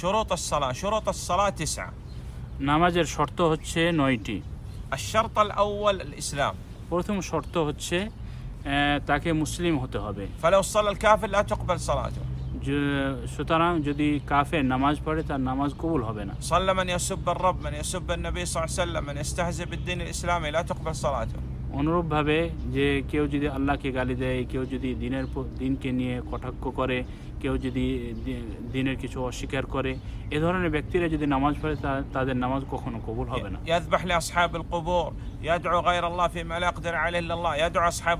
شروط الصلاة شروط الصلاة تسعة নামাজের শর্ত হচ্ছে نويتي الشرط الأول الإسلام প্রথম শর্ত হচ্ছে তাকে মুসলিম হতে হবে فلو صلى الكافر لا تقبل صلاته সুতরাং যদি কাফের নামাজ পড়ে তার নামাজ কবুল হবে না صلى من يسب الرب من يسب النبي صلى الله عليه وسلم من يستهزئ بالدين الإسلامي لا تقبل صلاته অনুরূপভাবে যে কেউ যদি আল্লাহকে গালি দেয় কেউ যদি দিনের দিনকে নিয়ে কটাক্ষ করে কেউ যদি দিনের কিছু অস্বীকার করে এ ধরনের ব্যক্তিরা যদি নামাজ পড়ে তাদের নামাজ কখনো কবুল হবে না يذبح لاصحاب القبور يدعو غير الله فيما لا يقدر عليه الا الله يدعو اصحاب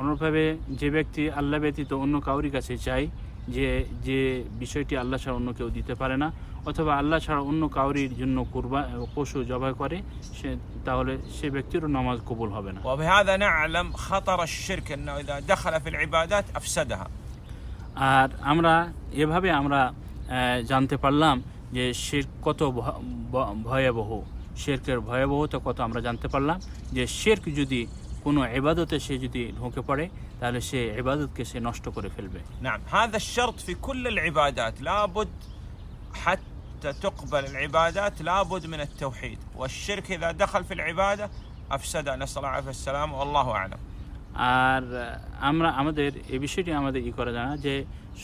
অনুরূপভাবে যে ব্যক্তি আল্লাহ ব্যতীত অন্য কাউরি কাছে চায় যে যে বিষয়টি আল্লাহ ছাড়া অন্য কেউ দিতে পারে না অথবা আল্লাহ ছাড়া অন্য কাউরির জন্য কুরবা পশু জবাই করে সে তাহলে সে ব্যক্তিরও নামাজ কবুল হবে না وبهذا نعلم خطر الشرك انه اذا دخل في العبادات افسدها আর আমরা এভাবে আমরা জানতে পারলাম যে শির্ক কত ভয়াবহ শির্কের ভয়াবহতা কত আমরা জানতে পারলাম যে শির্ক যদি কোনো ইবাদতে সে যদি ঢুকে পড়ে তাহলে সে ইবাদতকে সে নষ্ট করে ফেলবে نعم هذا الشرط في كل العبادات لابد حتى حتى تقبل العبادات لابد من التوحيد والشرك إذا دخل في العبادة أفسد نسأل الله عليه السلام والله أعلم আর আমরা আমাদের এ বিষয়টি আমাদের ই করা জানা যে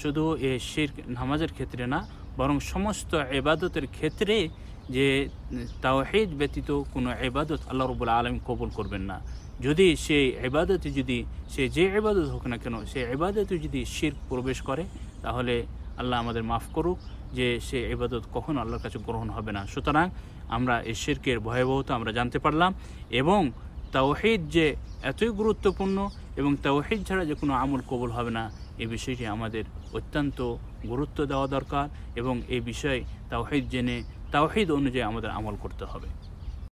শুধু এ শির্ক নামাজের ক্ষেত্রে না বরং সমস্ত এবাদতের ক্ষেত্রে যে তাওহিদ ব্যতীত কোনো এবাদত আল্লাহ রবুল আলম কবুল করবেন না যদি সেই এবাদতে যদি সে যে এবাদত হোক না কেন সেই এবাদতে যদি শির্ক প্রবেশ করে তাহলে আল্লাহ আমাদের মাফ করুক যে সে এবাদত কখনও আল্লাহর কাছে গ্রহণ হবে না সুতরাং আমরা এই শিরকের ভয়াবহতা আমরা জানতে পারলাম এবং তাওহিদ যে এতই গুরুত্বপূর্ণ এবং তাওহিদ ছাড়া যে কোনো আমল কবল হবে না এই বিষয়টি আমাদের অত্যন্ত গুরুত্ব দেওয়া দরকার এবং এই বিষয়ে তাওহিদ জেনে তাওহিদ অনুযায়ী আমাদের আমল করতে হবে